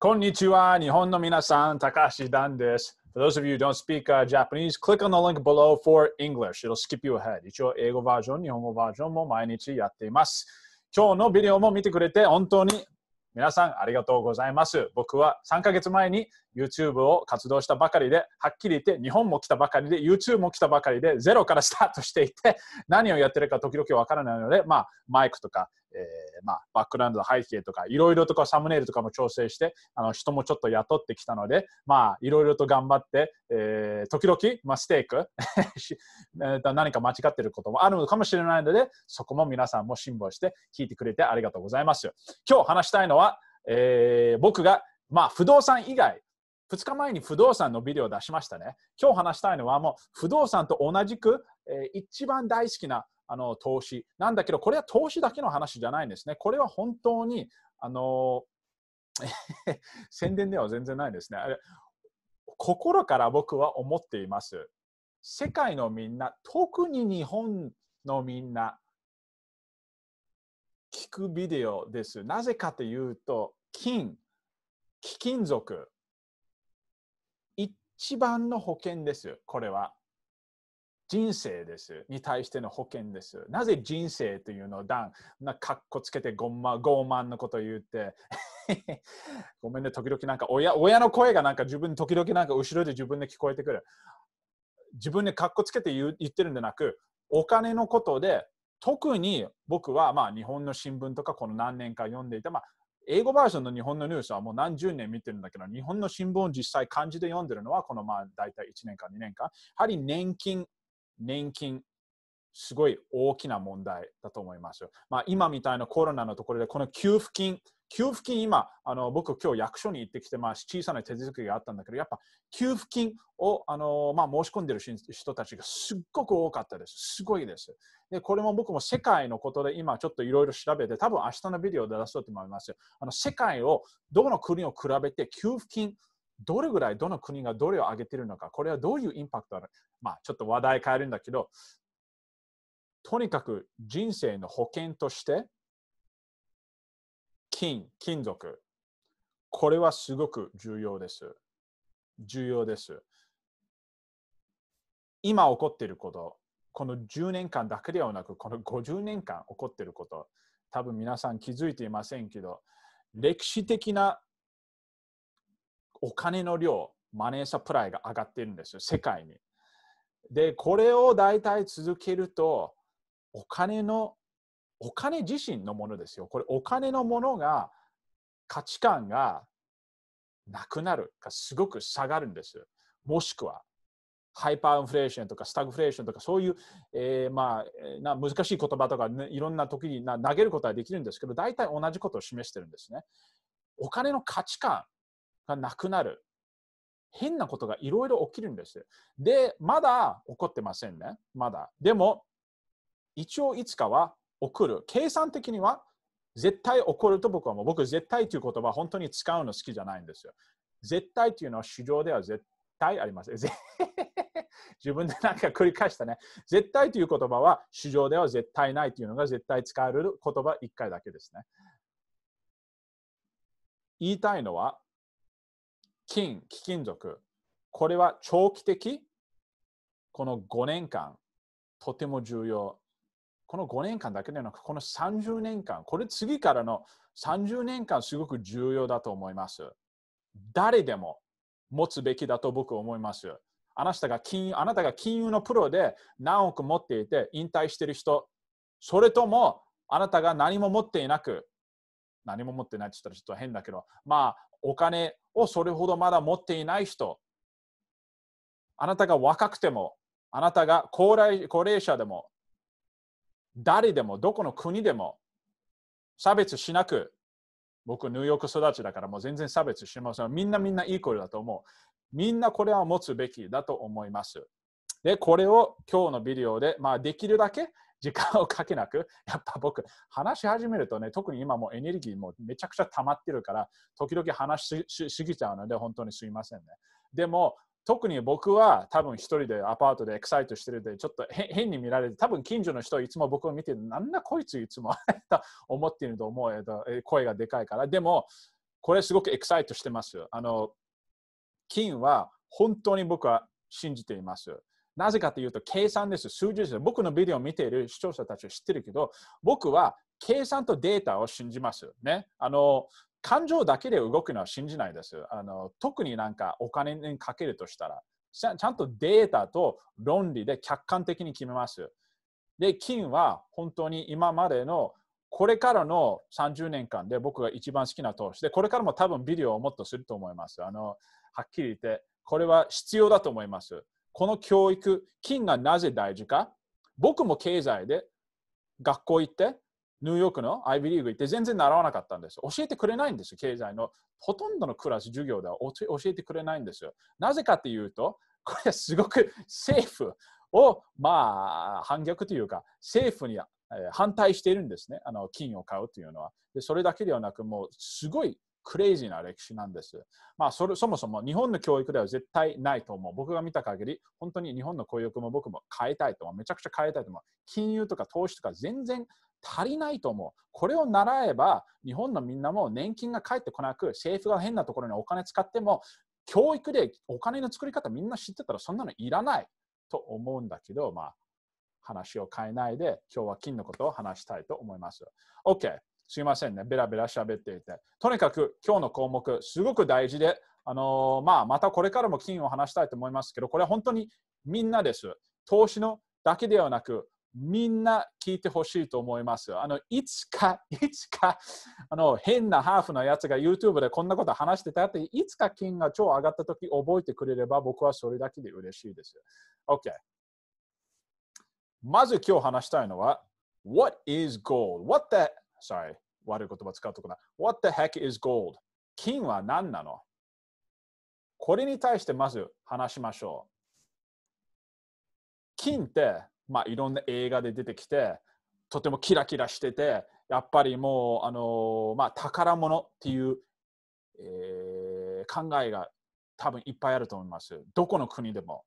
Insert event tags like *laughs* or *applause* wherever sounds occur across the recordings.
こんにちは、日本の皆さん、高橋段です。For those of you who don't speak、uh, Japanese, click on the link below for English. It'll skip you ahead. 一応、英語バージョン、日本語バージョンも毎日やっています。今日のビデオも見てくれて本当に皆さんありがとうございます。僕は3ヶ月前に YouTube を活動したばかりで、はっきり言って日本も来たばかりで、YouTube も来たばかりで、ゼロからスタートしていて、何をやってるか時々わからないので、まあ、マイクとかえー、まあ、バックグラウンドの背景とか、いろいろとかサムネイルとかも調整して、あの、人もちょっと雇ってきたので、いろいろと頑張って、えー、時々、まあ、ステーク *laughs* 何か間違ってることもあるのかもしれないので、そこも皆さんも辛抱して聞いてくれてありがとうございます。今日話したいのは、えー、僕が、まあ、不動産以外、2日前に不動産のビデオを出しましたね。今日話したいのはもう不動産と同じくえー、一番大好きなあの投資なんだけどこれは投資だけの話じゃないんですねこれは本当にあの *laughs* 宣伝では全然ないですねあれ心から僕は思っています世界のみんな特に日本のみんな聞くビデオですなぜかというと金貴金属一番の保険ですこれは人生です。に対しての保険です。なぜ人生というのを段、なかっこつけてごん、ま、傲慢のことを言って、*laughs* ごめんね、時々なんか親親の声がなんか自分、時々なんか後ろで自分で聞こえてくる。自分でかっこつけて言ってるんじゃなく、お金のことで、特に僕はまあ日本の新聞とかこの何年か読んでいた、まあ、英語バージョンの日本のニュースはもう何十年見てるんだけど、日本の新聞を実際漢字で読んでるのはこのまあ大体1年か2年か。やはり年金年金すごい大きな問題だと思います。まあ、今みたいなコロナのところでこの給付金給付金今あの僕今日役所に行ってきて、まあ、小さな手続きがあったんだけどやっぱ給付金をあの、まあ、申し込んでる人たちがすっごく多かったですすごいですでこれも僕も世界のことで今ちょっといろいろ調べて多分明日のビデオで出そうと思いますあの世界をどの国を比べて給付金どれぐらいどの国がどれを上げているのかこれはどういうインパクトある、まあ、ちょっと話題変えるんだけどとにかく人生の保険として金金属これはすごく重要です重要です今起こっていることこの10年間だけではなくこの50年間起こっていること多分皆さん気づいていませんけど歴史的なお金の量マネーサプライが上がってるんですよ世界に。でこれを大体続けるとお金のお金自身のものですよこれお金のものが価値観がなくなるかすごく下がるんですもしくはハイパーインフレーションとかスタグフレーションとかそういう、えー、まあ、な難しい言葉とか、ね、いろんな時にな投げることはできるんですけど大体同じことを示してるんですね。お金の価値観がなくなる。変なことがいろいろ起きるんです。で、まだ起こってませんね。まだ。でも、一応いつかは起こる。計算的には絶対起こると僕はもう、僕絶対という言葉本当に使うの好きじゃないんですよ。絶対というのは市場では絶対ありません。*laughs* 自分でなんか繰り返したね。絶対という言葉は市場では絶対ないというのが絶対使える言葉1回だけですね。言いたいのは金、貴金属、これは長期的、この5年間、とても重要。この5年間だけでなく、この30年間、これ次からの30年間、すごく重要だと思います。誰でも持つべきだと僕は思います。あなたが金あなたが金融のプロで何億持っていて引退している人、それともあなたが何も持っていなく、何も持ってないって言ったらちょっと変だけど、まあお金をそれほどまだ持っていない人あなたが若くてもあなたが高齢高齢者でも誰でもどこの国でも差別しなく僕ニューヨーク育ちだからもう全然差別しませんみんなみんないい声だと思うみんなこれは持つべきだと思いますでこれを今日のビデオで、まあ、できるだけ時間をかけなく、*laughs* やっぱ僕、話し始めるとね、特に今もエネルギーもめちゃくちゃ溜まってるから、時々話しすぎちゃうので、本当にすいませんね。でも、特に僕は多分1人でアパートでエクサイトしてるでちょっと変に見られて多分近所の人いつも僕を見てなんだこいついつも *laughs* と思っていると思う声がでかいからでもこれすごくエクサイトしてますあの金は本当に僕は信じていますなぜかというと計算です。数字です。僕のビデオを見ている視聴者たちは知ってるけど、僕は計算とデータを信じます。ね。あの、感情だけで動くのは信じないです。あの、特になんかお金にかけるとしたら。ちゃんとデータと論理で客観的に決めます。で、金は本当に今までのこれからの30年間で僕が一番好きな投資で、これからも多分ビデオをもっとすると思います。あのはっきり言って、これは必要だと思います。この教育、金がなぜ大事か僕も経済で学校行って、ニューヨークのアイビリーグ行って全然習わなかったんです。教えてくれないんです、経済の。ほとんどのクラス、授業では教えてくれないんですよ。なぜかっていうと、これはすごく政府を、まあ、反逆というか、政府に反対しているんですね、あの金を買うというのはで。それだけではなく、もうすごいクレイジーな歴史なんです。まあ、それそもそも日本の教育では絶対ないと思う。僕が見た限り、本当に日本の教育も僕も変えたいと思う。めちゃくちゃ変えたいと思う。金融とか投資とか全然足りないと思う。これを習えば、日本のみんなも年金が返ってこなく、政府が変なところにお金使っても、教育でお金の作り方みんな知ってたらそんなのいらないと思うんだけど、まあ、話を変えないで今日は金のことを話したいと思います。OK。すいませんね、ベラベラ喋っていて。とにかく今日の項目、すごく大事で、あのー、まあ、またこれからも金を話したいと思いますけど、これは本当にみんなです。投資のだけではなく、みんな聞いてほしいと思います。あのいつか、いつかあの、変なハーフのやつが YouTube でこんなこと話してたって、いつか金が超上がったとき覚えてくれれば、僕はそれだけで嬉しいです。OK。まず今日話したいのは、What is gold? What the sorry、悪い言葉使うとこな。What the heck is gold? 金は何なのこれに対してまず話しましょう。金って、まあ、いろんな映画で出てきて、とてもキラキラしてて、やっぱりもう、あのまあ、宝物っていう、えー、考えが多分いっぱいあると思います。どこの国でも。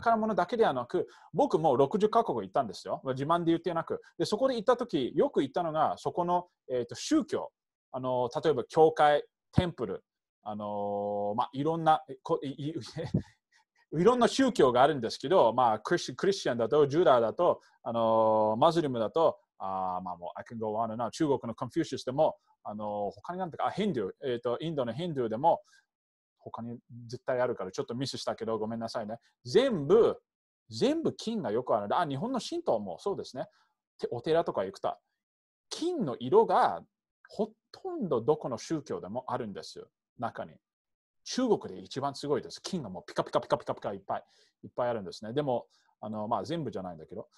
宝物だけではなく、僕も60カ国行ったんですよ。自慢で言ってなく。で、そこで行った時、よく行ったのが、そこの、えーと、宗教。あの、例えば、教会、テンプル、あのまあ、いろんな、*laughs* いろんな宗教があるんですけど、まあ、クリスクリスチャンだと、ジュダーだと、あのマズリムだと、あまあ、もう、I can go on and on. 中国のコンフューシュスでも、あの他になんてか、ヒンドゥー、えーと、インドのヒンドゥーでも、他に絶対あるから、ちょっとミスしたけどごめんなさいね。全部、全部金がよくある。あ、日本の神道もそうですね。お寺とか行くと、金の色がほとんどどこの宗教でもあるんですよ、中に。中国で一番すごいです。金がもうピカピカピカピカピカいっぱいいっぱいあるんですね。でも、あのまあ、全部じゃないんだけど、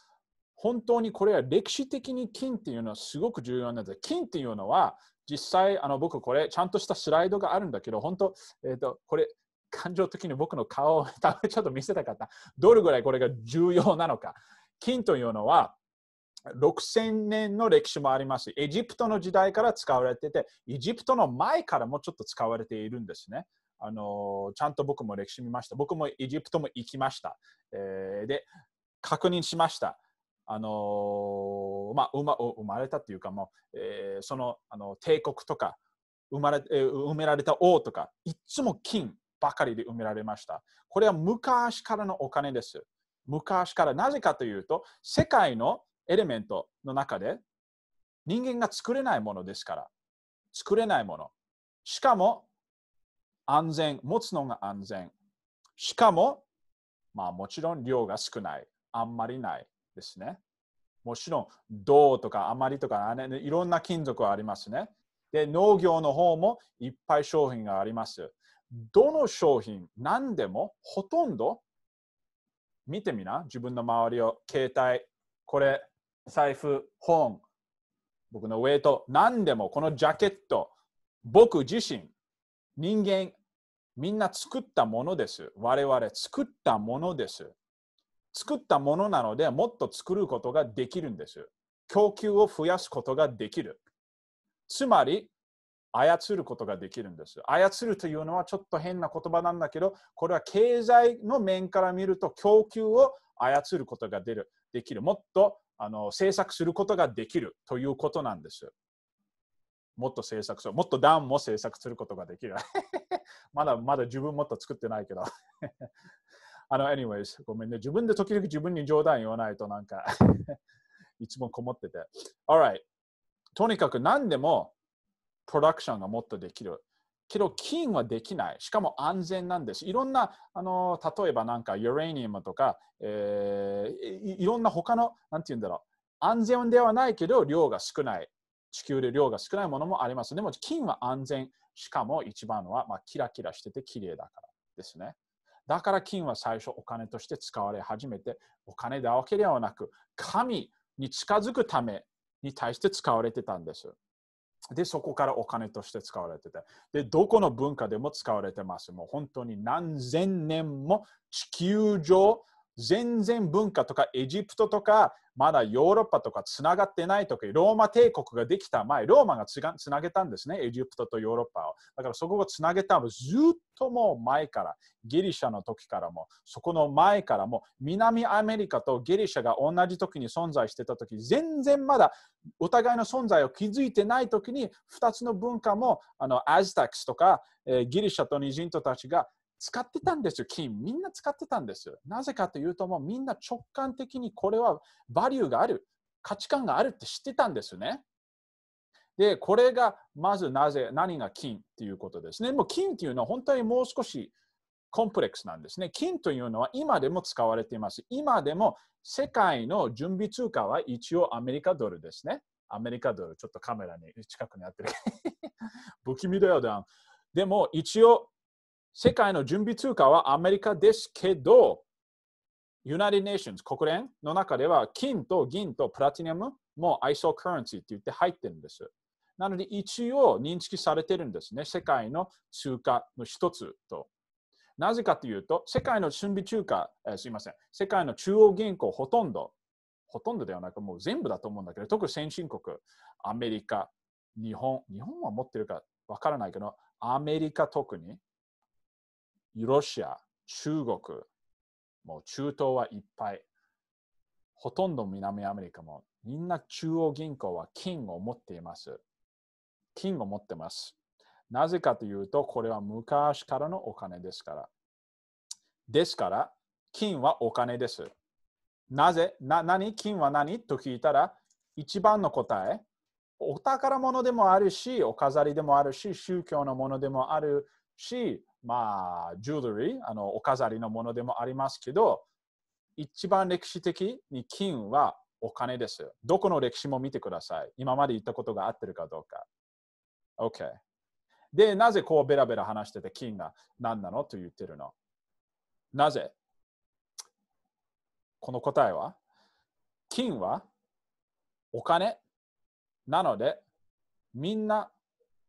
本当にこれは歴史的に金っていうのはすごく重要なんで、金っていうのは実際あの僕これちゃんとしたスライドがあるんだけど本当、えーと、これ感情的に僕の顔を *laughs* ちょっと見せたかったどれぐらいこれが重要なのか金というのは6000年の歴史もありますエジプトの時代から使われててエジプトの前からもちょっと使われているんですねあのちゃんと僕も歴史見ました僕もエジプトも行きました、えー、で確認しましたあのまあ、生ま生まれたというかもう、えー、そのあの帝国とか生まれ、えー、埋められた王とかいつも金ばかりで埋められましたこれは昔からのお金です昔からなぜかというと世界のエレメントの中で人間が作れないものですから作れないものしかも安全持つのが安全しかもまあもちろん量が少ないあんまりないですね。もちろん銅とか余りとか、ね、いろんな金属がありますね。で農業の方もいっぱい商品があります。どの商品何でもほとんど見てみな自分の周りを携帯これ財布本僕のウェイト何でもこのジャケット僕自身人間みんな作ったものです我々作ったものです作ったものなのでもっと作ることができるんです。供給を増やすことができる。つまり、操ることができるんです。操るというのはちょっと変な言葉なんだけど、これは経済の面から見ると供給を操ることがでるできる。もっとあの制作することができるということなんです。もっと制作する。もっとダウンも制作することができる。*laughs* まだまだ自分もっと作ってないけどあの、anyways、ごめんね。自分で時々自分に冗談言わないとなんかいつもこもってて。alright。とにかく何でもプロダクションがもっとできる。けど金はできない。しかも安全なんです。いろんな、あの例えばなんかユレニウムとか、えー、いろんな他の、なんて言うんだろう。安全ではないけど量が少ない。地球で量が少ないものもあります。でも金は安全。しかも一番は、まあ、キラキラしてて綺麗だからですね。だから金は最初お金として使われ始めてお金だわけではなく神に近づくために対して使われてたんです。で、そこからお金として使われてて。で、どこの文化でも使われてます。もう本当に何千年も地球上全然文化とかエジプトとかまだヨーロッパとかつながってない時ローマ帝国ができた前ローマがつなげたんですねエジプトとヨーロッパをだからそこをつなげたのずっともう前からギリシャの時からもそこの前からも南アメリカとギリシャが同じ時に存在してた時全然まだお互いの存在を築いてない時に2つの文化もあのアズタックスとか、えー、ギリシャとニジントたちが使ってたんですよ、金。みんな使ってたんです。なぜかというと、もうみんな直感的にこれはバリューがある、価値観があるって知ってたんですね。で、これがまずなぜ、何が金っていうことですね。もう金っていうのは本当にもう少しコンプレックスなんですね。金というのは今でも使われています。今でも世界の準備通貨は一応アメリカドルですね。アメリカドル、ちょっとカメラに近くにあってる。*laughs* 不気味だよ、ダン。でも一応世界の準備通貨はアメリカですけど、ユナイテッド・ネーションズ、国連の中では金と銀とプラティナムもアイソーカレンシーって言って入ってるんです。なので一応認識されてるんですね。世界の通貨の一つと。なぜかというと、世界の準備中華、えー、すいません、世界の中央銀行ほとんど、ほとんどではなくもう全部だと思うんだけど、特に先進国、アメリカ、日本、日本は持ってるかわからないけど、アメリカ特に、ロシア、中国、もう中東はいっぱい。ほとんど南アメリカもみんな中央銀行は金を持っています。金を持ってます。なぜかというと、これは昔からのお金ですから。ですから、金はお金です。なぜ、な、何金は何と聞いたら、一番の答え、お宝物でもあるし、お飾りでもあるし、宗教のものでもあるし、まあ、ジュエリーあのお飾りのものでもありますけど一番歴史的に金はお金です。どこの歴史も見てください。今まで言ったことが合ってるかどうか。OK。で、なぜこうベラベラ話してて金が何なのと言ってるのなぜこの答えは金はお金なのでみんな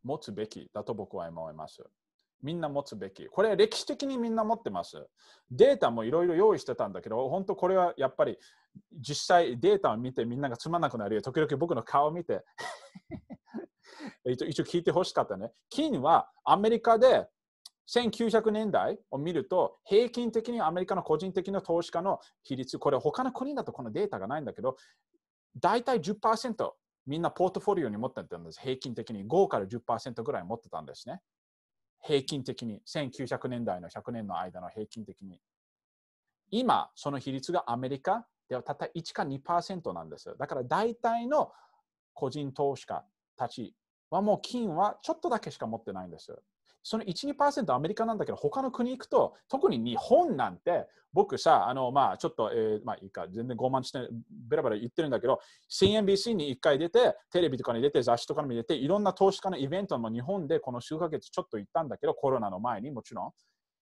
持つべきだと僕は思います。みんな持つべきこれ歴史的にみんな持ってますデータもいろいろ用意してたんだけど本当これはやっぱり実際データを見てみんながつまんなくなるよ時々僕の顔を見て *laughs* 一応聞いてほしかったね金はアメリカで1900年代を見ると平均的にアメリカの個人的な投資家の比率これ他の国だとこのデータがないんだけど大体10%みんなポートフォリオに持ってたんです平均的に5から10%ぐらい持ってたんですね平均的に1900年代の100年の間の平均的に今その比率がアメリカではたった1か2%なんですだから大体の個人投資家たちはもう金はちょっとだけしか持ってないんですその1、2%アメリカなんだけど、他の国行くと、特に日本なんて、僕さ、あのまあ、ちょっと、えー、まあ、いいか、全然傲慢して、べらべら言ってるんだけど、CNBC に1回出て、テレビとかに出て、雑誌とかに出て、いろんな投資家のイベントも日本でこの数ヶ月ちょっと行ったんだけど、コロナの前にもちろん、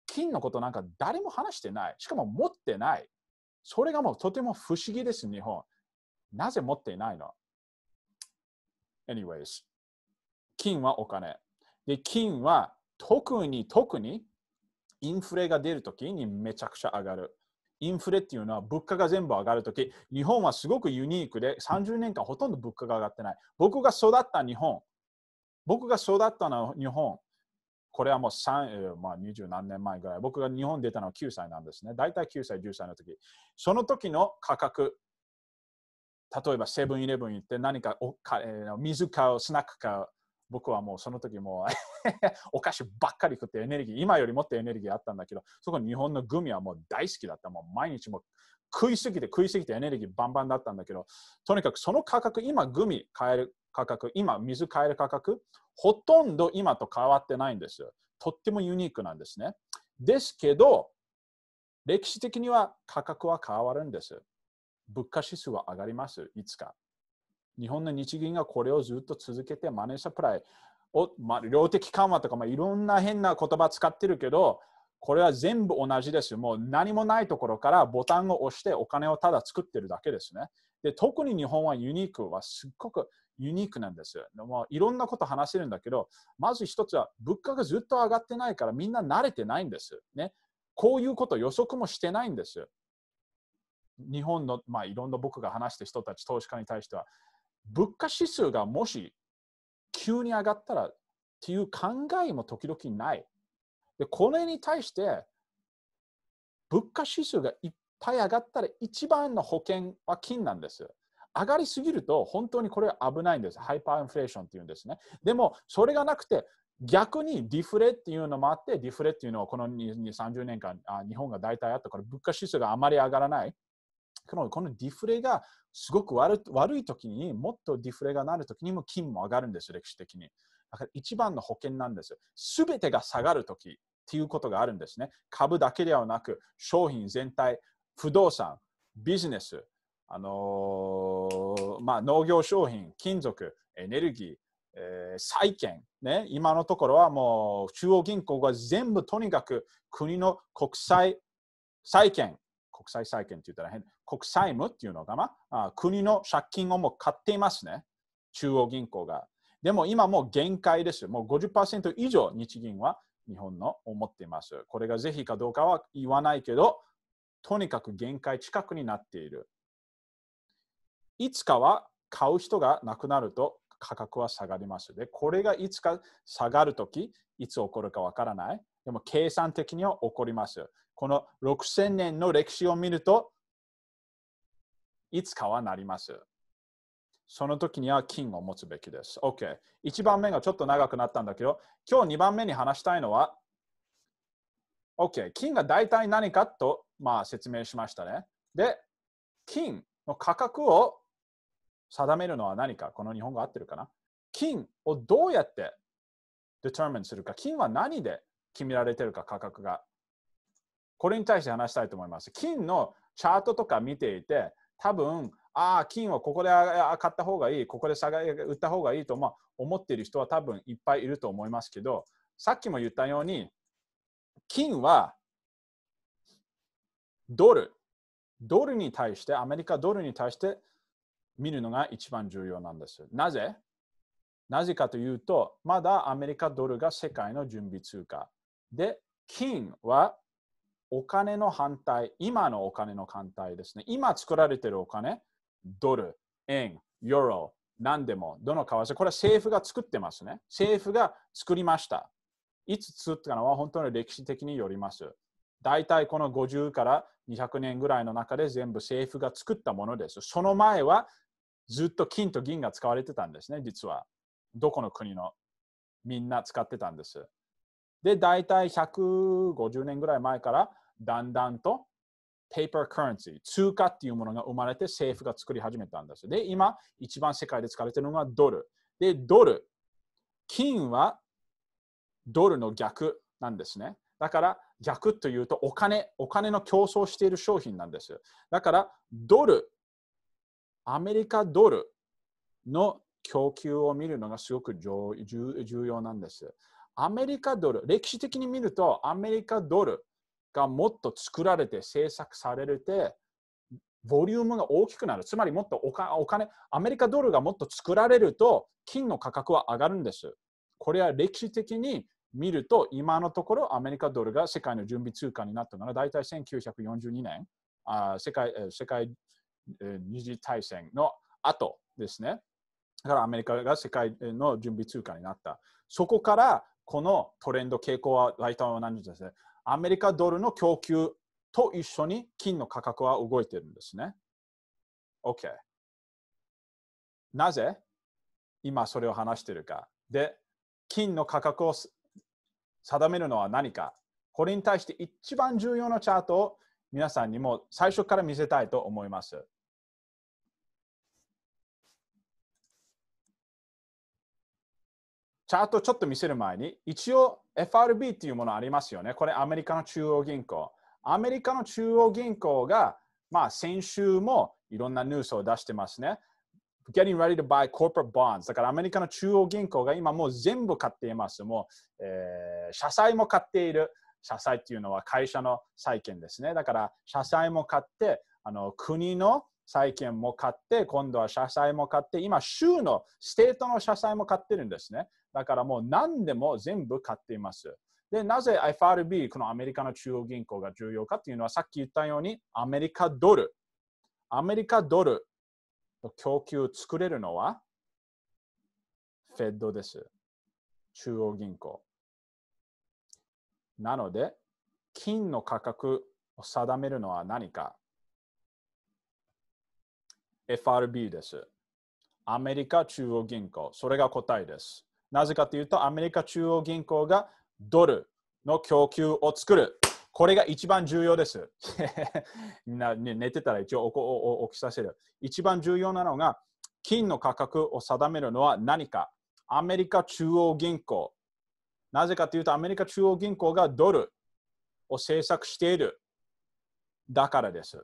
金のことなんか誰も話してない、しかも持ってない。それがもうとても不思議です、日本。なぜ持っていないの ?Anyways、金はお金。で、金は特に特にインフレが出るときにめちゃくちゃ上がる。インフレっていうのは物価が全部上がるとき、日本はすごくユニークで30年間ほとんど物価が上がってない。僕が育った日本、僕が育ったのは日本、これはもう3、まあ、20何年前ぐらい、僕が日本出たのは9歳なんですね。大体9歳、10歳のとき。その時の価格、例えばセブンイレブン行って何かおか、えー、水買う、スナック買う、僕はもうその時もう *laughs* お菓子ばっかり食ってエネルギー今よりもっとエネルギーあったんだけどそこ日本のグミはもう大好きだったもう毎日も食いすぎて食いすぎてエネルギーバンバンだったんだけどとにかくその価格今グミ買える価格今水買える価格ほとんど今と変わってないんですよとってもユニークなんですねですけど歴史的には価格は変わるんです物価指数は上がりますいつか日本の日銀がこれをずっと続けてマネーサプライを、まあ、量的緩和とか、まあ、いろんな変な言葉使ってるけどこれは全部同じです。もう何もないところからボタンを押してお金をただ作ってるだけですね。で特に日本はユニークはすっごくユニークなんですよ。もいろんなこと話せるんだけど、まず一つは物価がずっと上がってないからみんな慣れてないんです。ね、こういうこと予測もしてないんです。日本の、まあ、いろんな僕が話した人たち投資家に対しては物価指数がもし急に上がったらっていう考えも時々ない。でこれに対して物価指数がいっぱい上がったら一番の保険は金なんです。上がりすぎると本当にこれは危ないんです。ハイパーインフレーションっていうんですね。でもそれがなくて逆にディフレっていうのもあってディフレっていうのはこの20、30年間あ日本が大体あったから物価指数があまり上がらない。のこのディフレがすごく悪悪い時にもっとディフレがなる時にも金も上がるんです歴史的にだから一番の保険なんですよ全てが下がる時っていうことがあるんですね株だけではなく商品全体不動産ビジネスあのー、まあ、農業商品金属エネルギーえー、債券、ね、今のところはもう中央銀行が全部とにかく国の国債債券国際債券って言ったら変国債務っていうのが、な、あ、国の借金をもう買っていますね、中央銀行が。でも今もう限界です。もう50%以上日銀は日本の思っています。これが是非かどうかは言わないけど、とにかく限界近くになっている。いつかは買う人がなくなると価格は下がりますで、これがいつか下がるとき、いつ起こるかわからない。でも計算的には起こります。この6000年の歴史を見ると、いつかはなります。その時には金を持つべきです。OK。1番目がちょっと長くなったんだけど、今日2番目に話したいのは、OK。金が大体何かと、まあ、説明しましたね。で、金の価格を定めるのは何か。この日本語合ってるかな金をどうやって determine するか。金は何で決められてるか、価格が。これに対して話したいと思います。金のチャートとか見ていて、多分ああ金をここで買った方がいいここで下が売った方がいいと、ま思っている人は多分いっぱいいると思いますけどさっきも言ったように金はドルドルに対してアメリカドルに対して見るのが一番重要なんです。なぜなぜかというと、まだアメリカドルが世界の準備通貨。で、金はお金の反対、今のお金の反対ですね。今作られているお金、ドル、円、ユーロ、何でも、どの為替、これは政府が作ってますね。政府が作りました。いつ作ったのは本当に歴史的によります。大体この50から200年ぐらいの中で全部政府が作ったものです。その前はずっと金と銀が使われてたんですね、実は。どこの国のみんな使ってたんです。で、大体150年ぐらい前からだんだんとペーパーカレンシー、通貨っていうものが生まれて政府が作り始めたんです。で、今、一番世界で使われているのがドル。で、ドル。金はドルの逆なんですね。だから逆というとお金、お金の競争している商品なんです。だからドル、アメリカドルの供給を見るのがすごく重要なんです。アメリカドル、歴史的に見るとアメリカドルがもっと作られて制作されて、ボリュームが大きくなる。つまりもっとお金、アメリカドルがもっと作られると、金の価格は上がるんです。これは歴史的に見ると、今のところアメリカドルが世界の準備通貨になったのは、大体1942年、あ世界世界二次大戦の後ですね。だからアメリカが世界の準備通貨になった。そこからこのトレンド傾向は大体は何ですね。アメリカドルの供給と一緒に金の価格は動いてるんですね。OK。なぜ今それを話してるか。で、金の価格を定めるのは何か。これに対して一番重要なチャートを皆さんにも最初から見せたいと思います。チャートちょっと見せる前に、一応 FRB っていうものありますよね。これアメリカの中央銀行。アメリカの中央銀行が、まあ、先週もいろんなニュースを出してますね。getting ready to buy corporate bonds だからアメリカの中央銀行が今もう全部買っています。もう、えー、社債も買っている。社債っていうのは会社の債券ですね。だから社債も買って、あの国の債券も買って、今度は社債も買って、今州のステートの社債も買ってるんですね。だからもう何でも全部買っています。で、なぜ FRB、このアメリカの中央銀行が重要かというのは、さっき言ったように、アメリカドル、アメリカドルの供給を作れるのは、フェッドです。中央銀行。なので、金の価格を定めるのは何か ?FRB です。アメリカ中央銀行。それが答えです。なぜかというと、アメリカ中央銀行がドルの供給を作る。これが一番重要です。*laughs* な寝てたら一応起きさせる。一番重要なのが、金の価格を定めるのは何かアメリカ中央銀行。なぜかというと、アメリカ中央銀行がドルを政策している。だからです。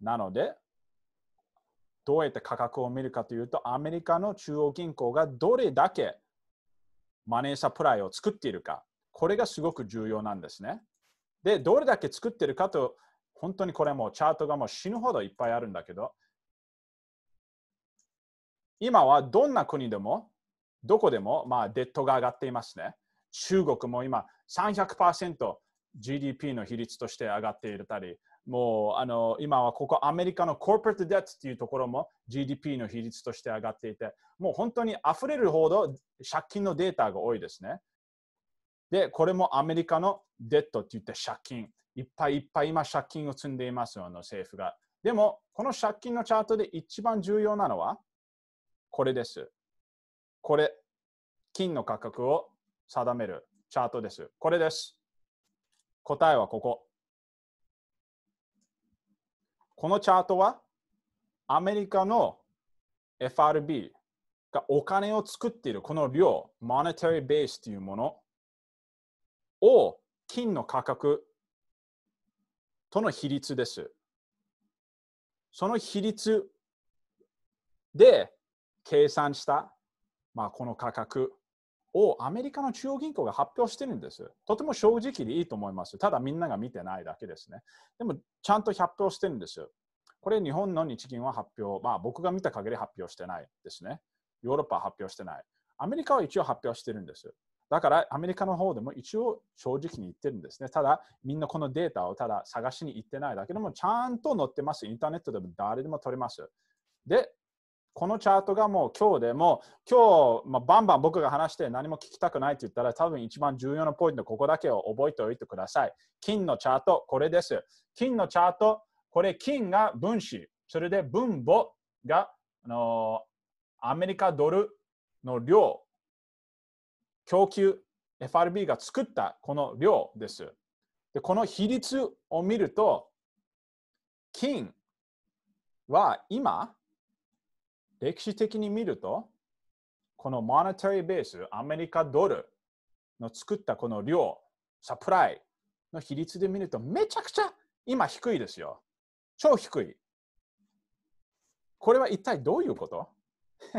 なので、どうやって価格を見るかというと、アメリカの中央銀行がどれだけマネーサプライを作っているか、これがすごく重要なんですね。で、どれだけ作っているかと、本当にこれもチャートがもう死ぬほどいっぱいあるんだけど、今はどんな国でも、どこでも、まあ、デッドが上がっていますね。中国も今300%、GDP の比率として上がっているたり、もうあの今はここアメリカのコーポレートデッツっていうところも GDP の比率として上がっていてもう本当に溢れるほど借金のデータが多いですね。で、これもアメリカのデッドって言って借金。いっぱいいっぱい今借金を積んでいますよ、あの政府が。でも、この借金のチャートで一番重要なのは、これです。これ、金の価格を定めるチャートです。これです。答えはここ。このチャートはアメリカの FRB がお金を作っているこの量、マネタリーベースというものを金の価格との比率です。その比率で計算した、まあ、この価格をアメリカの中央銀行が発表してるんです。とても正直でいいと思います。ただみんなが見てないだけですね。でもちゃんと発表してるんですこれ日本の日銀は発表、まあ僕が見た限り発表してないですね。ヨーロッパは発表してない。アメリカは一応発表してるんです。だからアメリカの方でも一応正直に言ってるんですね。ただみんなこのデータをただ探しに行ってないだけでもちゃんと載ってます。インターネットでも誰でも取れます。で、このチャートがもう今日でも今日、まあ、バンバン僕が話して何も聞きたくないって言ったら多分一番重要なポイントここだけを覚えておいてください。金のチャートこれです。金のチャートこれ金が分子それで分母があのアメリカドルの量供給 FRB が作ったこの量です。でこの比率を見ると金は今歴史的に見ると、このマネタリーベース、アメリカドルの作ったこの量、サプライの比率で見ると、めちゃくちゃ今低いですよ。超低い。これは一体どういうこと *laughs*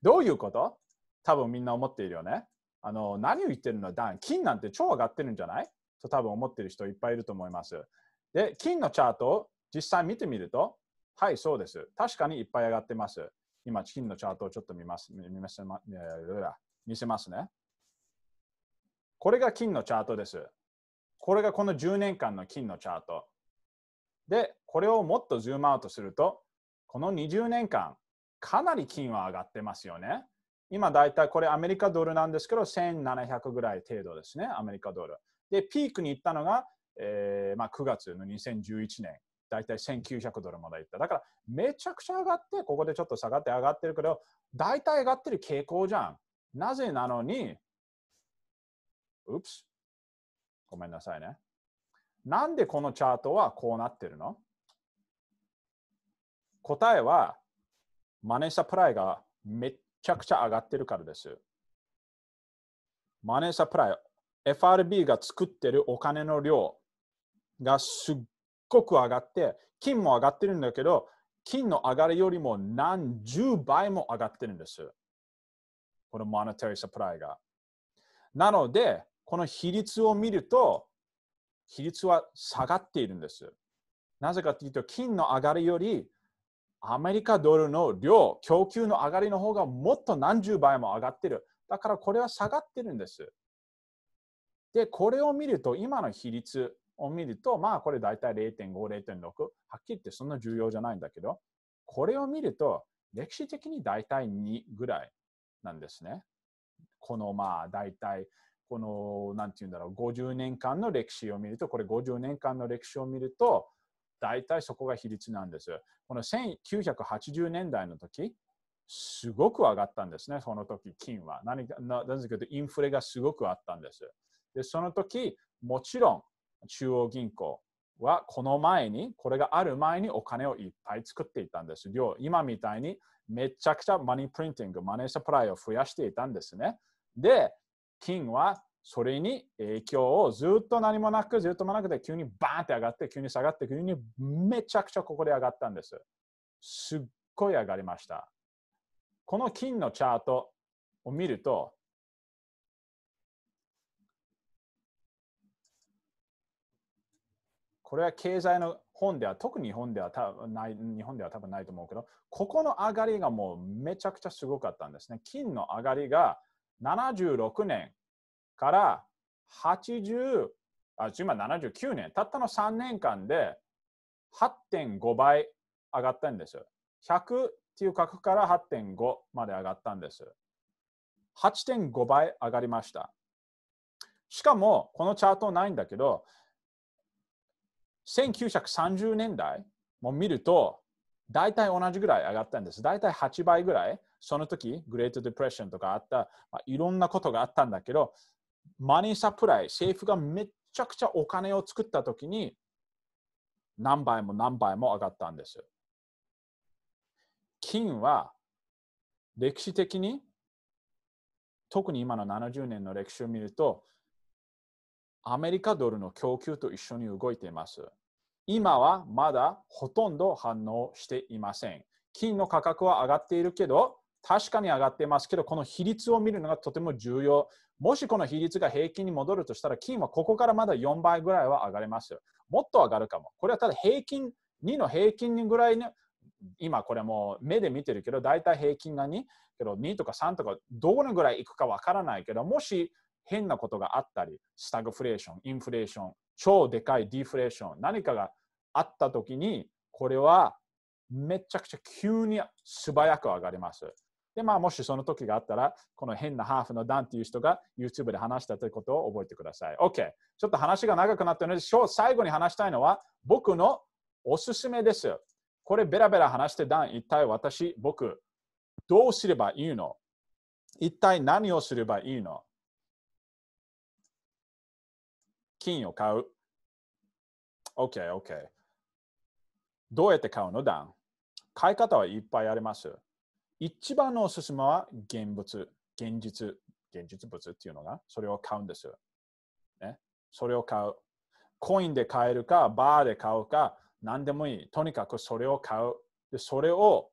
どういうこと多分みんな思っているよね。あの何を言ってるのダン金なんて超上がってるんじゃないと多分思ってる人いっぱいいると思います。で、金のチャートを実際見てみると、はい、そうです。確かにいっぱい上がってます。今、チキンのチャートをちょっと見ます。見見せま見せますね。これが金のチャートです。これがこの10年間の金のチャート。で、これをもっとズームアウトすると、この20年間、かなり金は上がってますよね。今だいたいこれアメリカドルなんですけど、1700ぐらい程度ですね、アメリカドル。で、ピークに行ったのが、えーまあ、9月の2011年大体1900ドルまでいっただからめちゃくちゃ上がってここでちょっと下がって上がってるけど大体上がってる傾向じゃんなぜなのにうプスごめんなさいねなんでこのチャートはこうなってるの答えはマネーサプライがめっちゃくちゃ上がってるからです。マネーサプライ、FRB が作ってるお金の量がすっごく上がって金も上がってるんだけど金の上がりよりも何十倍も上がってるんですこのモネタリーサプライがなのでこの比率を見ると比率は下がっているんですなぜかというと金の上がりよりアメリカドルの量供給の上がりの方がもっと何十倍も上がってるだからこれは下がってるんですでこれを見ると今の比率を見ると、まあこれ大体0.5、0.6、はっきり言ってそんな重要じゃないんだけど、これを見ると、歴史的に大体2ぐらいなんですね。このまあ大体、この、なんて言うんだろう、50年間の歴史を見ると、これ50年間の歴史を見ると、大体そこが比率なんです。この1980年代の時、すごく上がったんですね、その時、金は。何か、なぜかというと、インフレがすごくあったんです。で、その時、もちろん、中央銀行はこの前にこれがある前にお金をいっぱい作っていたんです量今みたいにめちゃくちゃマニープリンティングマネーサプライを増やしていたんですね。で金はそれに影響をずっと何もなくずっともなくて急にバーンって上がって急に下がって急にめちゃくちゃここで上がったんです。すっごい上がりました。この金のチャートを見るとこれは経済の本では、特に日本では多分ない、日本では多分ないと思うけど、ここの上がりがもうめちゃくちゃすごかったんですね。金の上がりが76年から80、あ、今79年、たったの3年間で8.5倍上がったんです100っていう価格から8.5まで上がったんです。8.5倍上がりました。しかも、このチャートないんだけど、1930年代も見ると大体同じぐらい上がったんです。大体8倍ぐらい。その時、グレートデプレッションとかあった、まあ、いろんなことがあったんだけど、マネーサプライ、政府がめっちゃくちゃお金を作った時に何倍も何倍も上がったんです。金は歴史的に特に今の70年の歴史を見るとアメリカドルの供給と一緒に動いています。今はまだほとんど反応していません。金の価格は上がっているけど、確かに上がってますけど、この比率を見るのがとても重要。もしこの比率が平均に戻るとしたら、金はここからまだ4倍ぐらいは上がれます。もっと上がるかも。これはただ平均、2の平均ぐらいね、今これもう目で見てるけど、大体平均が2、けど2とか3とかどこのぐらいいくかわからないけど、もし変なことがあったり、スタグフレーション、インフレーション、超でかいディフレーション、何かがあった時に、これはめちゃくちゃ急に素早く上がります。で、まあ、もしその時があったら、この変なハーフのダンっていう人が YouTube で話したということを覚えてください。OK。ちょっと話が長くなったので、最後に話したいのは、僕のおすすめです。これ、ベラベラ話してダン、一体私、僕、どうすればいいの一体何をすればいいの金を買う。OK, OK。どうやって買うのだ買い方はいっぱいあります。一番のおすすめは現物、現実、現実物っていうのが、それを買うんです。ね、それを買う。コインで買えるか、バーで買うか、何でもいい。とにかくそれを買う。でそれを、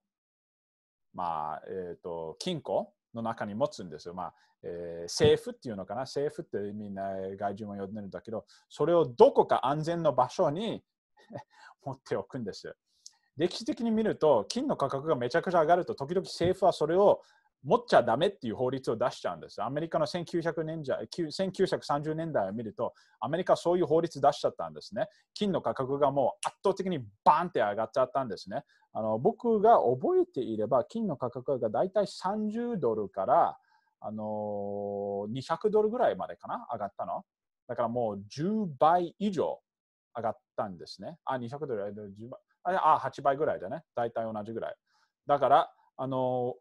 まあ、えっ、ー、と、金庫の中に持つんですよ。まあ、えー、政府っていうのかな、政府ってみんな外人も呼んでるんだけど、それをどこか安全な場所に *laughs* 持っておくんです。歴史的に見ると、金の価格がめちゃくちゃ上がると、時々政府はそれを持っちゃダメっていう法律を出しちゃうんです。アメリカの1900年代1930年代を見ると、アメリカはそういう法律出しちゃったんですね。金の価格がもう圧倒的にバーンって上がっちゃったんですね。あの僕が覚えていれば、金の価格がだいたい30ドルから、あの200ドルぐらいまでかな、上がったの。だからもう10倍以上上がったんですね。あ、200ドル、10倍。あ、8倍ぐらいだね。だいたい同じぐらい。だから、あの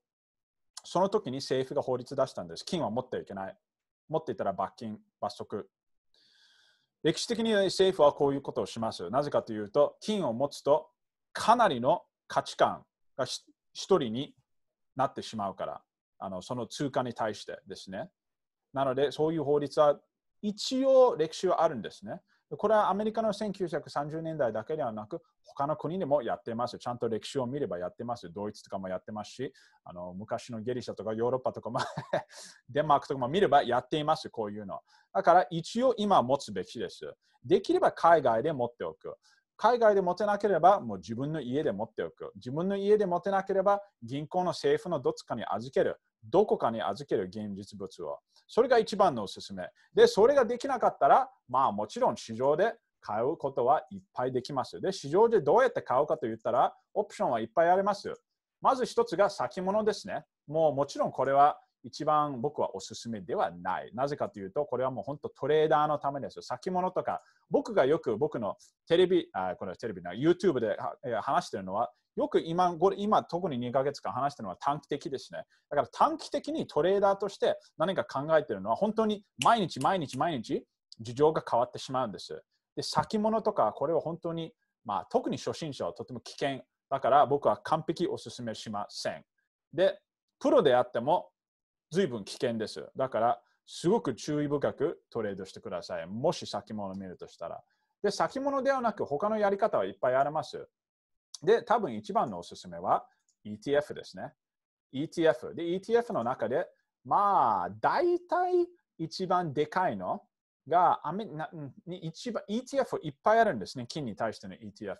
その時に政府が法律出したんです。金は持ってはいけない。持っていたら罰金、罰則。歴史的に政府はこういうことをします。なぜかというと、金を持つとかなりの価値観が一人になってしまうから、あのその通貨に対してですね。なので、そういう法律は一応歴史はあるんですね。これはアメリカの1930年代だけではなく、他の国でもやってます。ちゃんと歴史を見ればやってます。ドイツとかもやってますし、あの昔のギリシャとかヨーロッパとかも *laughs* デンマークとかも見ればやっています、こういうの。だから一応今持つべきです。できれば海外で持っておく。海外で持てなければもう自分の家で持っておく。自分の家で持てなければ銀行の政府のどっちかに預ける。どこかに預ける現実物を。それが一番のおすすめ。で、それができなかったら、まあもちろん市場で買うことはいっぱいできます。で、市場でどうやって買うかといったら、オプションはいっぱいあります。まず一つが先物ですね。もうもちろんこれは一番僕はおすすめではない。なぜかというと、これはもう本当トレーダーのためですよ。先物とか、僕がよく僕のテレビ、あこのテレビの YouTube で話してるのは、よく今、今特に2ヶ月間話してるのは短期的ですね。だから短期的にトレーダーとして何か考えてるのは、本当に毎日毎日毎日事情が変わってしまうんです。で、先物とか、これは本当に、まあ、特に初心者はとても危険。だから僕は完璧おすすめしません。で、プロであっても随分危険です。だから、すごく注意深くトレードしてください。もし先物を見るとしたら。で、先物ではなく他のやり方はいっぱいあります。で、多分一番のおすすめは ETF ですね。ETF。で、ETF の中で、まあ、大体一番でかいのが、な番 ETF いっぱいあるんですね。金に対しての ETF。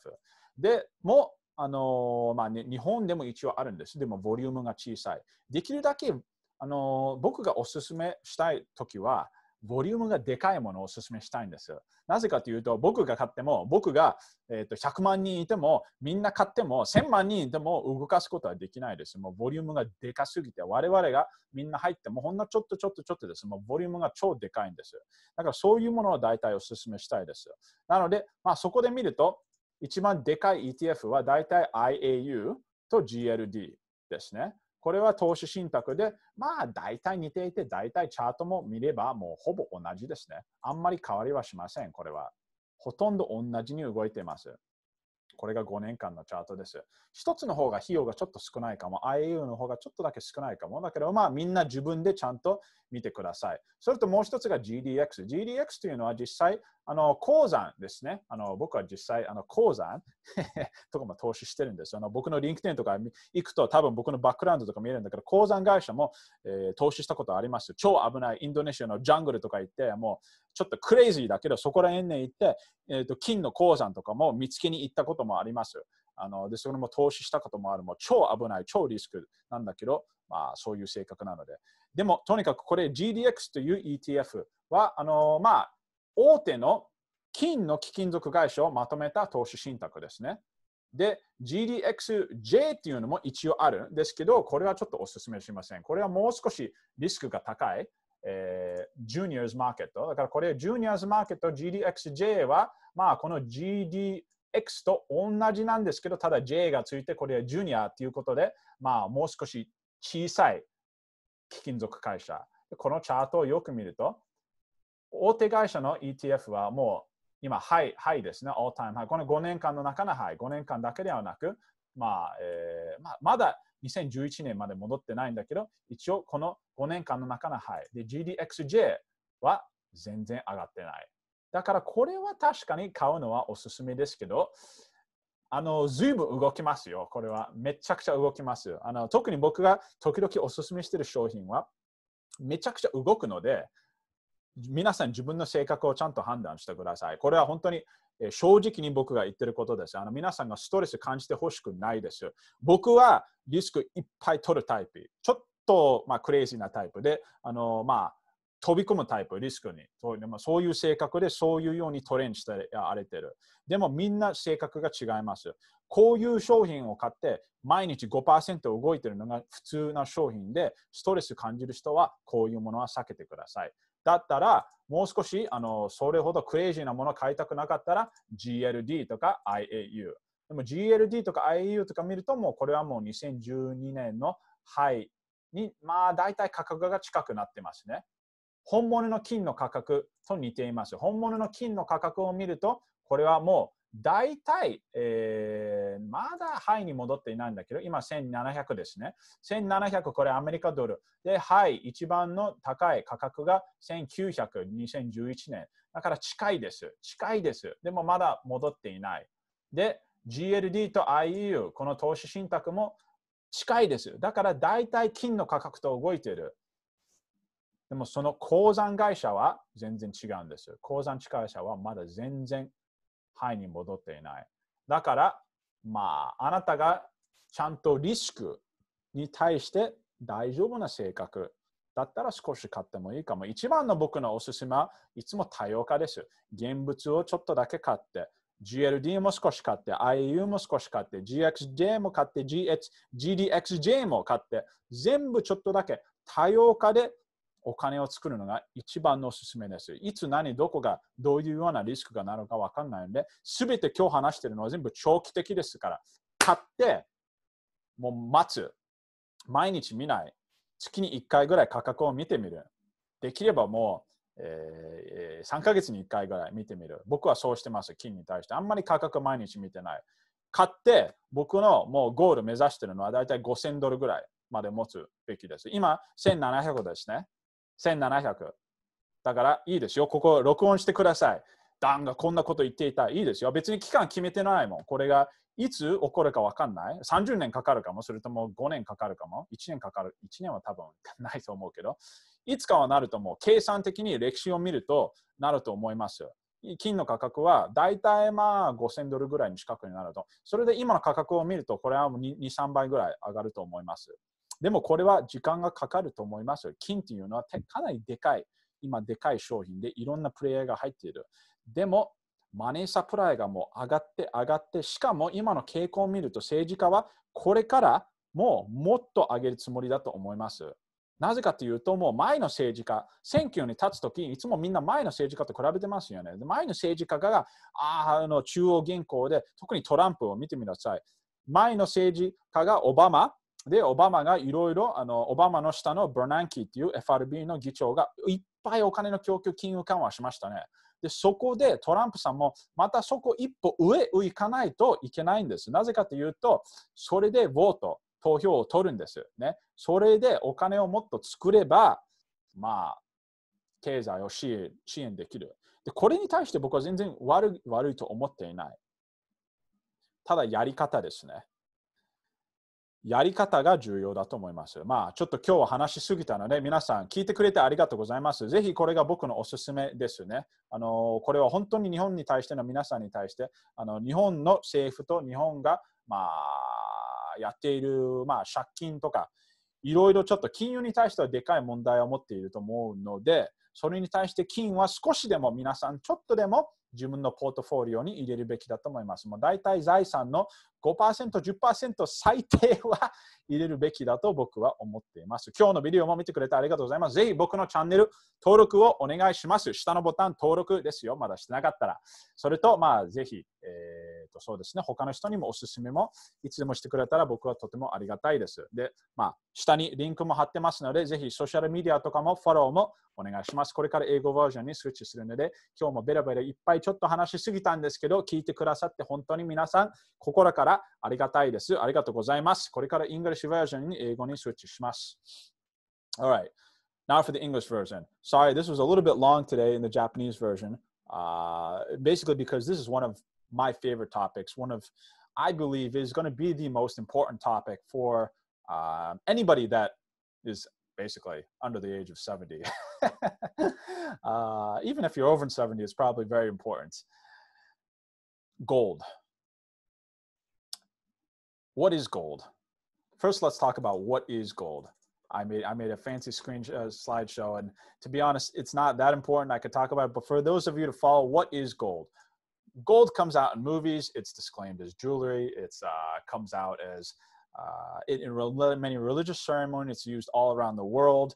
で、もあのまあ、ね、日本でも一応あるんです。でも、ボリュームが小さい。できるだけあの僕がおすすめしたい時はボリュームがでかいものをおすすめしたいんですなぜかというと僕が買っても僕が、えー、と100万人いてもみんな買っても1000万人いても動かすことはできないですもうボリュームがでかすぎて我々がみんな入ってもほんのちょっとちょっとちょっとですもうボリュームが超でかいんですだからそういうものを大体おすすめしたいですなので、まあ、そこで見ると一番でかい ETF は大体 IAU と GLD ですねこれは投資信託で、まあ大体似ていて、大体チャートも見ればもうほぼ同じですね。あんまり変わりはしません、これは。ほとんど同じに動いています。これが5年間のチャートです。1つの方が費用がちょっと少ないかも、IAU の方がちょっとだけ少ないかも。だけど、まあみんな自分でちゃんと見てください。それともう1つが GDX。GDX というのは実際、あの鉱山ですね。あの僕は実際、あの鉱山 *laughs* とかも投資してるんですよ。あの僕のリンクテンとか行くと多分僕のバックグラウンドとか見えるんだけど、鉱山会社も、えー、投資したことありますよ。超危ないインドネシアのジャングルとか行って、もうちょっとクレイジーだけど、そこら辺に行って、えーと、と金の鉱山とかも見つけに行ったこともあります。あのでそれも投資したこともある、もう超危ない、超リスクなんだけど、まあ、そういう性格なので。でも、とにかくこれ GDX という ETF は、あのまあ、大手の金の貴金属会社をまとめた投資信託ですね。で、GDXJ っていうのも一応あるんですけど、これはちょっとお勧めしません。これはもう少しリスクが高い、えー、ジュニアーズマーケット。だからこれ、ジュニアーズマーケット GDXJ は、まあ、この GDX と同じなんですけど、ただ J がついて、これはジュニアっていうことで、まあ、もう少し小さい貴金属会社。このチャートをよく見ると、大手会社の ETF はもう今、ハイ、ハイですね、オータイム m e この5年間の中のハイ、5年間だけではなく、まあ、えー、ままだ2011年まで戻ってないんだけど、一応この5年間の中のハイ。で、GDXJ は全然上がってない。だからこれは確かに買うのはおすすめですけど、あの、ずいぶん動きますよ。これは。めちゃくちゃ動きます。あの、特に僕が時々おすすめしている商品は、めちゃくちゃ動くので、皆さん自分の性格をちゃんと判断してください。これは本当に正直に僕が言ってることです。あの皆さんがストレス感じてほしくないです。僕はリスクいっぱい取るタイプ。ちょっと、まあ、クレイジーなタイプで、あのまあ、飛び込むタイプ、リスクに。そうでもそういう性格でそういうようにトレンして荒れてる。でもみんな性格が違います。こういう商品を買って毎日5%動いてるのが普通な商品でストレス感じる人はこういうものは避けてください。だったら、もう少しあのそれほどクレイジーなものを買いたくなかったら GLD とか IAU。でも GLD とか IAU とか見るともうこれはもう2012年の灰にまあ大体価格が近くなってますね。本物の金の価格と似ています。本物の金の価格を見るとこれはも大体、えー、まだハイに戻っていないんだけど、今1700ですね。1700、これアメリカドル。で、ハイ、一番の高い価格が1900、2011年。だから近いです。近いです。でもまだ戻っていない。で、GLD と IEU、この投資信託も近いです。だから大体金の価格と動いている。でもその鉱山会社は全然違うんです。鉱山会社はまだ全然肺に戻っていない。だから、まあ、あなたがちゃんとリスクに対して大丈夫な性格だったら少し買ってもいいかも。一番の僕のおすすめはいつも多様化です。現物をちょっとだけ買って、GLD も少し買って、i u も少し買って、GXJ も買って、GX、GDXJ も買って、全部ちょっとだけ多様化でお金を作るのが一番のおすすめです。いつ何、どこが、どういうようなリスクがなるか分かんないので、すべて今日話しているのは全部長期的ですから、買って、もう待つ。毎日見ない。月に1回ぐらい価格を見てみる。できればもう、えー、3ヶ月に1回ぐらい見てみる。僕はそうしてます、金に対して。あんまり価格毎日見てない。買って、僕のもうゴール目指してるのはだいたい5000ドルぐらいまで持つべきです。今、1700ですね。1700。だからいいですよ。ここ録音してください。ダンがこんなこと言っていた。いいですよ。別に期間決めてないもん。これがいつ起こるか分かんない。30年かかるかも。それとも5年かかるかも。1年かかる。1年は多分ないと思うけど。いつかはなると思う。計算的に歴史を見るとなると思います。金の価格は大体まあ5000ドルぐらいに近くになると。それで今の価格を見るとこれは2、3倍ぐらい上がると思います。でもこれは時間がかかると思いますよ。金というのはかなりでかい、今でかい商品でいろんなプレイヤーが入っている。でも、マネーサプライがもう上がって上がって、しかも今の傾向を見ると政治家はこれからもうもっと上げるつもりだと思います。なぜかというと、もう前の政治家、選挙に立つとき、いつもみんな前の政治家と比べてますよね。前の政治家が、ああの中央銀行で、特にトランプを見てみなさい。前の政治家がオバマ、で、オバマがいろいろ、あのオバマの下のバナンキーっていう FRB の議長がいっぱいお金の供給、金融緩和しましたね。で、そこでトランプさんもまたそこ一歩上を行かないといけないんです。なぜかというと、それでボート、投票を取るんです。ね、それでお金をもっと作れば、まあ、経済を支援できるで。これに対して僕は全然悪悪いと思っていない。ただやり方ですね。やり方が重要だと思います。まあ、ちょっと今日は話しすぎたので、皆さん聞いてくれてありがとうございます。ぜひこれが僕のおすすめですね。あのこれは本当に日本に対しての皆さんに対して、あの日本の政府と日本が、まあ、やっている、まあ、借金とか、いろいろちょっと金融に対してはでかい問題を持っていると思うので、それに対して金は少しでも皆さんちょっとでも自分のポートフォリオに入れるべきだと思います。もう大体財産の5%、10%最低は入れるべきだと僕は思っています。今日のビデオも見てくれてありがとうございます。ぜひ僕のチャンネル登録をお願いします。下のボタン登録ですよ。まだしてなかったら。それと、まあ、ぜひ、えー、と、そうですね。他の人にもおすすめもいつでもしてくれたら僕はとてもありがたいです。で、まあ、下にリンクも貼ってますので、ぜひソーシャルメディアとかもフォローもお願いします。これから英語バージョンにスイッチするので、今日もベラベラいっぱいちょっと話しすぎたんですけど、聞いてくださって本当に皆さん、心からありがたいです。ありがとうございます。これからイングリッシュバージョンに英語にスイッチします。Alright, now for the English version. Sorry, this was a little bit long today in the Japanese version. Uh, basically, because this is one of my favorite topics, one of I believe is going to be the most important topic for uh, anybody that is basically under the age of 70. *laughs* uh, even if you're over 70, it's probably very important. Gold. What is gold? First, let's talk about what is gold. I made I made a fancy screen sh- uh, slideshow, and to be honest, it's not that important. I could talk about it, but for those of you to follow, what is gold? Gold comes out in movies. It's disclaimed as jewelry. It's uh, comes out as uh, it, in re- many religious ceremonies. It's used all around the world.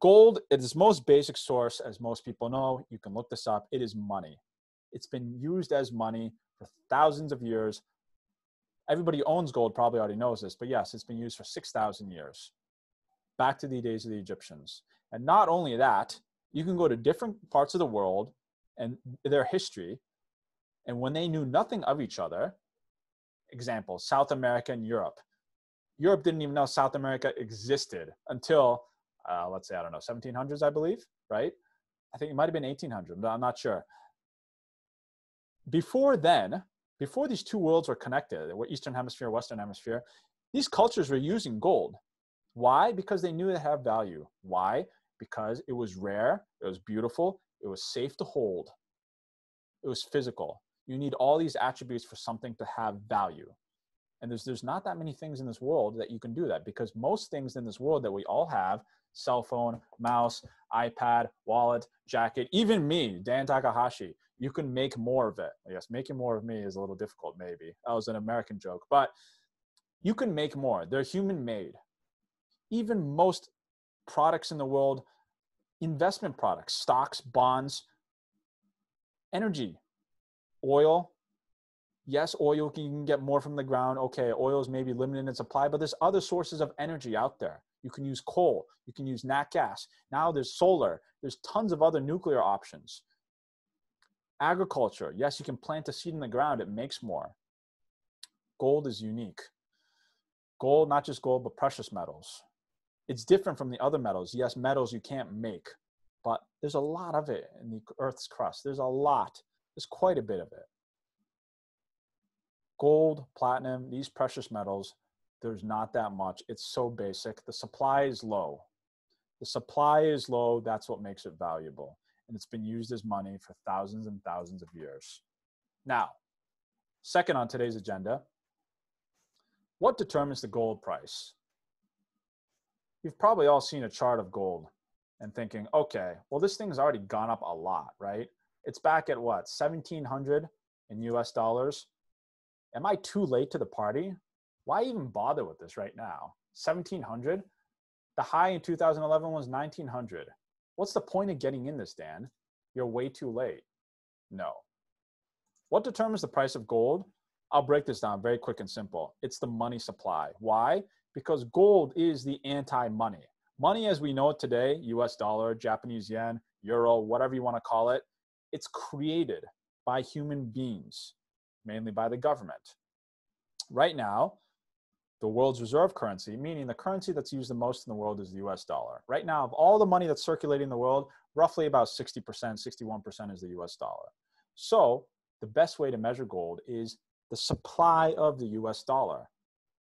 Gold, is its most basic source, as most people know, you can look this up, it is money. It's been used as money for thousands of years. Everybody who owns gold probably already knows this, but yes, it's been used for 6,000 years, back to the days of the Egyptians. And not only that, you can go to different parts of the world and their history. And when they knew nothing of each other, example, South America and Europe. Europe didn't even know South America existed until, uh, let's say, I don't know, 1700s, I believe, right? I think it might have been 1800, but I'm not sure. Before then, before these two worlds were connected, Eastern Hemisphere, Western Hemisphere, these cultures were using gold. Why? Because they knew it had value. Why? Because it was rare, it was beautiful, it was safe to hold, it was physical you need all these attributes for something to have value and there's there's not that many things in this world that you can do that because most things in this world that we all have cell phone mouse ipad wallet jacket even me dan takahashi you can make more of it yes making more of me is a little difficult maybe that was an american joke but you can make more they're human made even most products in the world investment products stocks bonds energy oil yes oil you can get more from the ground okay oil is maybe limited in supply but there's other sources of energy out there you can use coal you can use nat gas now there's solar there's tons of other nuclear options agriculture yes you can plant a seed in the ground it makes more gold is unique gold not just gold but precious metals it's different from the other metals yes metals you can't make but there's a lot of it in the earth's crust there's a lot is quite a bit of it. Gold, platinum, these precious metals, there's not that much. It's so basic. The supply is low. The supply is low. That's what makes it valuable. And it's been used as money for thousands and thousands of years. Now, second on today's agenda, what determines the gold price? You've probably all seen a chart of gold and thinking, okay, well, this thing's already gone up a lot, right? It's back at what, 1700 in US dollars? Am I too late to the party? Why even bother with this right now? 1700? The high in 2011 was 1900. What's the point of getting in this, Dan? You're way too late. No. What determines the price of gold? I'll break this down very quick and simple. It's the money supply. Why? Because gold is the anti money. Money as we know it today, US dollar, Japanese yen, euro, whatever you want to call it, it's created by human beings, mainly by the government. Right now, the world's reserve currency, meaning the currency that's used the most in the world is the US dollar. Right now, of all the money that's circulating in the world, roughly about 60%, 61% is the US dollar. So, the best way to measure gold is the supply of the US dollar.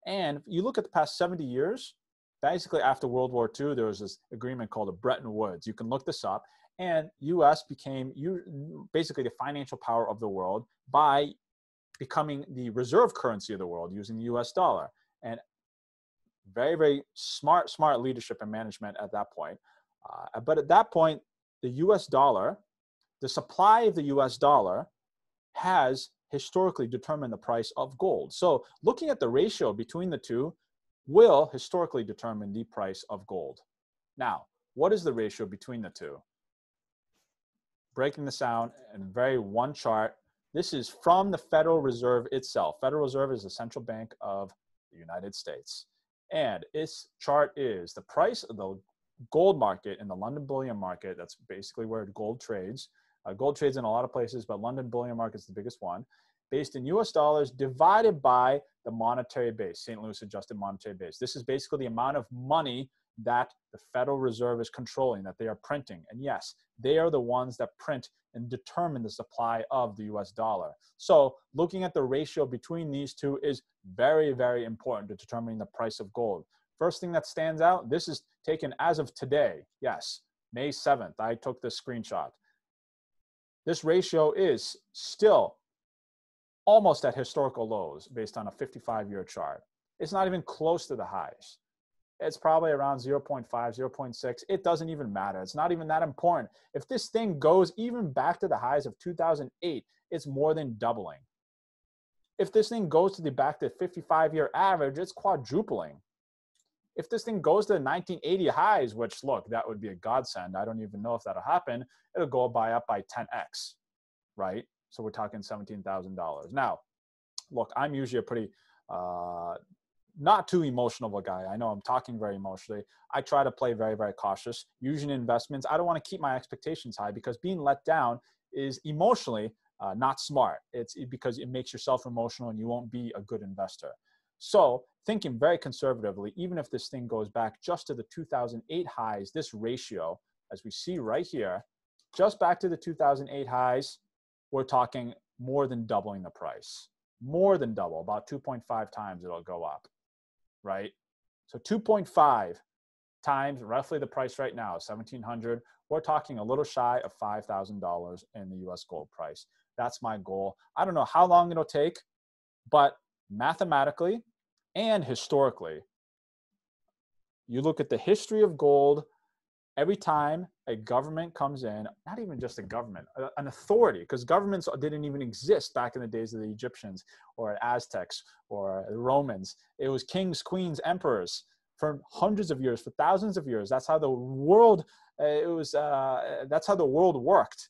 And you look at the past 70 years, basically after World War II, there was this agreement called the Bretton Woods. You can look this up. And US became basically the financial power of the world by becoming the reserve currency of the world using the US dollar. And very, very smart, smart leadership and management at that point. Uh, but at that point, the US dollar, the supply of the US dollar has historically determined the price of gold. So looking at the ratio between the two will historically determine the price of gold. Now, what is the ratio between the two? breaking this down and very one chart. This is from the Federal Reserve itself. Federal Reserve is the central bank of the United States. And its chart is the price of the gold market in the London bullion market. That's basically where gold trades. Uh, gold trades in a lot of places, but London bullion market is the biggest one. Based in US dollars divided by the monetary base, St. Louis adjusted monetary base. This is basically the amount of money that the Federal Reserve is controlling, that they are printing. And yes, they are the ones that print and determine the supply of the US dollar. So looking at the ratio between these two is very, very important to determining the price of gold. First thing that stands out, this is taken as of today. Yes, May 7th, I took this screenshot. This ratio is still almost at historical lows based on a 55 year chart. It's not even close to the highs it's probably around 0.5, 0.6. It doesn't even matter. It's not even that important. If this thing goes even back to the highs of 2008, it's more than doubling. If this thing goes to the back to 55 year average, it's quadrupling. If this thing goes to the 1980 highs, which look, that would be a godsend. I don't even know if that'll happen. It'll go by up by 10x, right? So we're talking $17,000. Now, look, I'm usually a pretty uh, not too emotional of a guy. I know I'm talking very emotionally. I try to play very, very cautious. Usually investments, I don't want to keep my expectations high because being let down is emotionally uh, not smart. It's because it makes yourself emotional and you won't be a good investor. So thinking very conservatively, even if this thing goes back just to the 2008 highs, this ratio, as we see right here, just back to the 2008 highs, we're talking more than doubling the price, more than double, about 2.5 times it'll go up right? So 2.5 times roughly the price right now, 1700 We're talking a little shy of $5,000 in the US gold price. That's my goal. I don't know how long it'll take, but mathematically and historically, you look at the history of gold every time a government comes in, not even just a government, an authority, because governments didn't even exist back in the days of the Egyptians or Aztecs or the Romans. It was kings, queens, emperors for hundreds of years, for thousands of years. That's how the world uh, it was. Uh, that's how the world worked.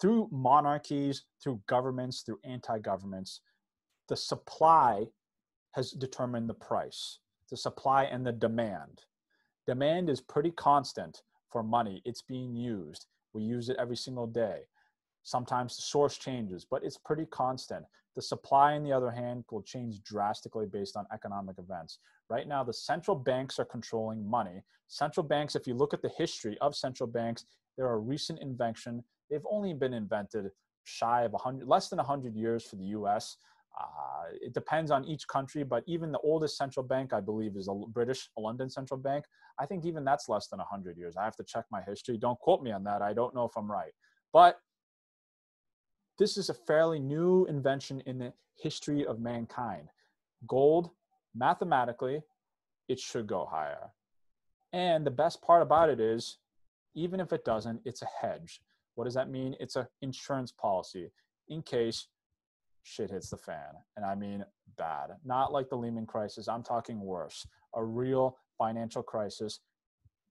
Through monarchies, through governments, through anti-governments, the supply has determined the price. The supply and the demand Demand is pretty constant for money. It's being used. We use it every single day. Sometimes the source changes, but it's pretty constant. The supply, on the other hand, will change drastically based on economic events. Right now, the central banks are controlling money. Central banks, if you look at the history of central banks, they're a recent invention. They've only been invented shy of 100, less than 100 years for the US. Uh, it depends on each country, but even the oldest central bank, I believe, is the British London Central Bank. I think even that's less than 100 years. I have to check my history. Don't quote me on that. I don't know if I'm right. But this is a fairly new invention in the history of mankind. Gold, mathematically, it should go higher. And the best part about it is, even if it doesn't, it's a hedge. What does that mean? It's an insurance policy in case shit hits the fan. And I mean bad. Not like the Lehman crisis. I'm talking worse. A real financial crisis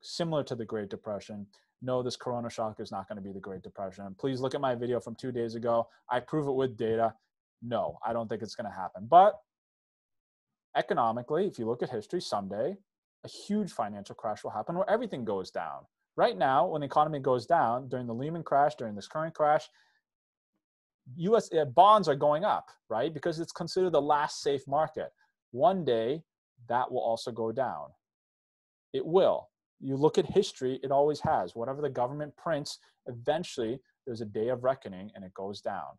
similar to the Great Depression. No, this corona shock is not going to be the Great Depression. Please look at my video from two days ago. I prove it with data. No, I don't think it's going to happen. But economically, if you look at history, someday a huge financial crash will happen where everything goes down. Right now, when the economy goes down during the Lehman crash, during this current crash, US uh, bonds are going up, right? Because it's considered the last safe market. One day that will also go down. It will. You look at history, it always has. Whatever the government prints, eventually there's a day of reckoning and it goes down.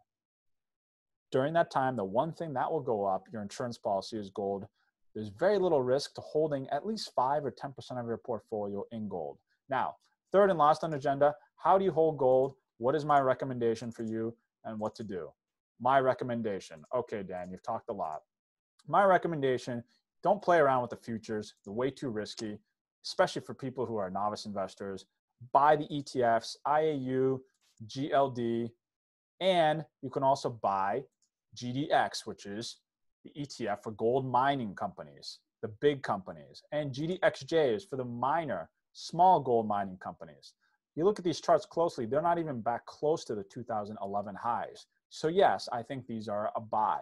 During that time, the one thing that will go up, your insurance policy is gold. There's very little risk to holding at least 5 or 10% of your portfolio in gold. Now, third and last on agenda, how do you hold gold? What is my recommendation for you and what to do? My recommendation. Okay, Dan, you've talked a lot. My recommendation, don't play around with the futures. They're way too risky especially for people who are novice investors, buy the ETFs, IAU, GLD, and you can also buy GDX, which is the ETF for gold mining companies, the big companies, and GDXJ is for the minor, small gold mining companies. You look at these charts closely, they're not even back close to the 2011 highs. So, yes, I think these are a buy.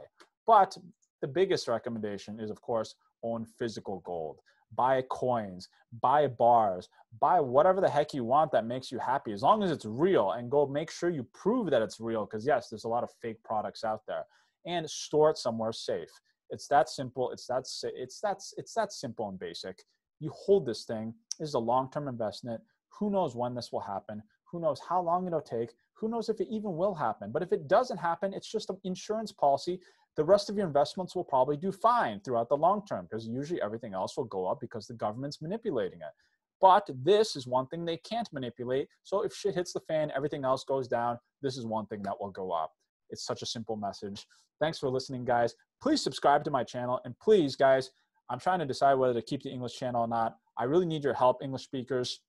But the biggest recommendation is, of course, own physical gold buy coins, buy bars, buy whatever the heck you want that makes you happy, as long as it's real and go make sure you prove that it's real. Because, yes, there's a lot of fake products out there and store it somewhere safe. It's that simple. It's that, it's that, it's that simple and basic. You hold this thing. This is a long term investment. Who knows when this will happen? Who knows how long it'll take? Who knows if it even will happen? But if it doesn't happen, it's just an insurance policy the rest of your investments will probably do fine throughout the long term because usually everything else will go up because the government's manipulating it. But this is one thing they can't manipulate. So if shit hits the fan, everything else goes down. This is one thing that will go up. It's such a simple message. Thanks for listening, guys. Please subscribe to my channel. And please, guys, I'm trying to decide whether to keep the English channel or not. I really need your help, English speakers.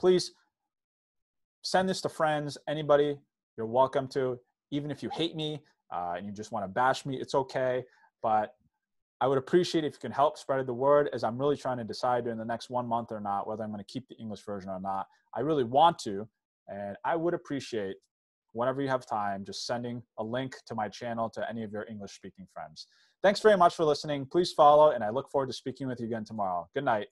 Please send this to friends, anybody you're welcome to. Even if you hate me, uh, and you just want to bash me, it's okay. But I would appreciate if you can help spread the word as I'm really trying to decide during the next one month or not whether I'm going to keep the English version or not. I really want to, and I would appreciate whenever you have time just sending a link to my channel to any of your English speaking friends. Thanks very much for listening. Please follow, and I look forward to speaking with you again tomorrow. Good night.